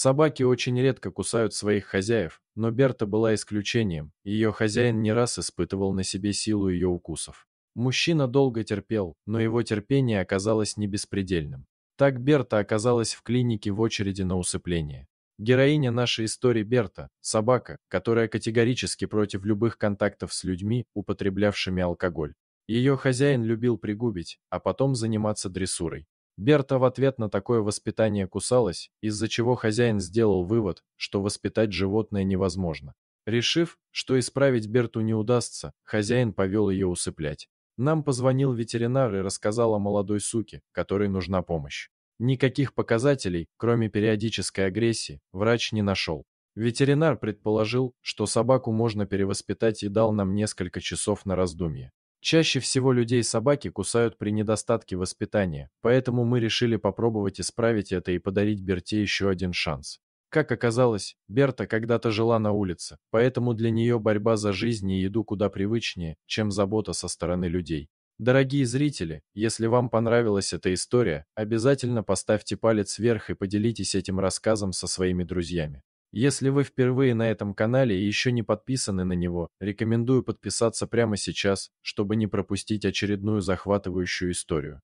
Собаки очень редко кусают своих хозяев, но Берта была исключением, ее хозяин не раз испытывал на себе силу ее укусов. Мужчина долго терпел, но его терпение оказалось не беспредельным. Так Берта оказалась в клинике в очереди на усыпление. Героиня нашей истории Берта – собака, которая категорически против любых контактов с людьми, употреблявшими алкоголь. Ее хозяин любил пригубить, а потом заниматься дрессурой. Берта в ответ на такое воспитание кусалась, из-за чего хозяин сделал вывод, что воспитать животное невозможно. Решив, что исправить Берту не удастся, хозяин повел ее усыплять. Нам позвонил ветеринар и рассказал о молодой суке, которой нужна помощь. Никаких показателей, кроме периодической агрессии, врач не нашел. Ветеринар предположил, что собаку можно перевоспитать и дал нам несколько часов на раздумье. Чаще всего людей собаки кусают при недостатке воспитания, поэтому мы решили попробовать исправить это и подарить Берте еще один шанс. Как оказалось, Берта когда-то жила на улице, поэтому для нее борьба за жизнь и еду куда привычнее, чем забота со стороны людей. Дорогие зрители, если вам понравилась эта история, обязательно поставьте палец вверх и поделитесь этим рассказом со своими друзьями. Если вы впервые на этом канале и еще не подписаны на него, рекомендую подписаться прямо сейчас, чтобы не пропустить очередную захватывающую историю.